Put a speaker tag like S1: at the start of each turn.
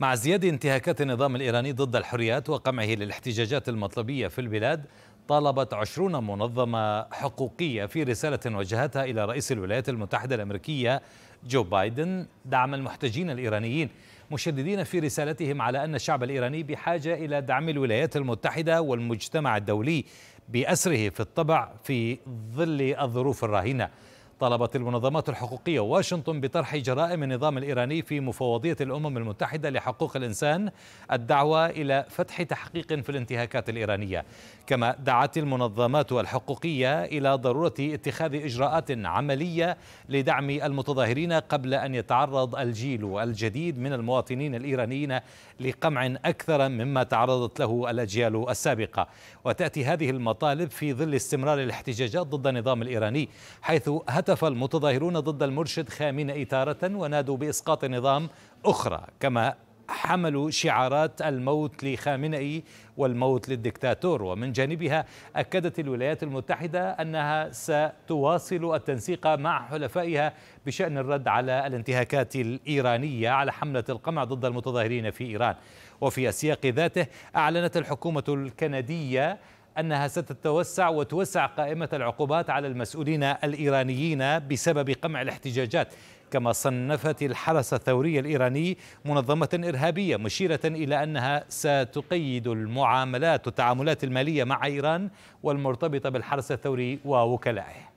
S1: مع ازدياد انتهاكات النظام الإيراني ضد الحريات وقمعه للاحتجاجات المطلبية في البلاد طالبت عشرون منظمة حقوقية في رسالة وجهتها إلى رئيس الولايات المتحدة الأمريكية جو بايدن دعم المحتجين الإيرانيين مشددين في رسالتهم على أن الشعب الإيراني بحاجة إلى دعم الولايات المتحدة والمجتمع الدولي بأسره في الطبع في ظل الظروف الراهنة طالبت المنظمات الحقوقية واشنطن بطرح جرائم النظام الإيراني في مفوضية الأمم المتحدة لحقوق الإنسان الدعوة إلى فتح تحقيق في الانتهاكات الإيرانية كما دعت المنظمات الحقوقية إلى ضرورة اتخاذ إجراءات عملية لدعم المتظاهرين قبل أن يتعرض الجيل الجديد من المواطنين الإيرانيين لقمع أكثر مما تعرضت له الأجيال السابقة وتأتي هذه المطالب في ظل استمرار الاحتجاجات ضد النظام الإيراني حيث هتف المتظاهرون ضد المرشد خامنئي تارة ونادوا بإسقاط نظام أخرى كما حملوا شعارات الموت لخامنئي والموت للدكتاتور ومن جانبها أكدت الولايات المتحدة أنها ستواصل التنسيق مع حلفائها بشأن الرد على الانتهاكات الإيرانية على حملة القمع ضد المتظاهرين في إيران وفي السياق ذاته أعلنت الحكومة الكندية أنها ستتوسع وتوسع قائمة العقوبات على المسؤولين الإيرانيين بسبب قمع الاحتجاجات كما صنفت الحرس الثوري الإيراني منظمة إرهابية مشيرة إلى أنها ستقيد المعاملات والتعاملات المالية مع إيران والمرتبطة بالحرس الثوري ووكلائه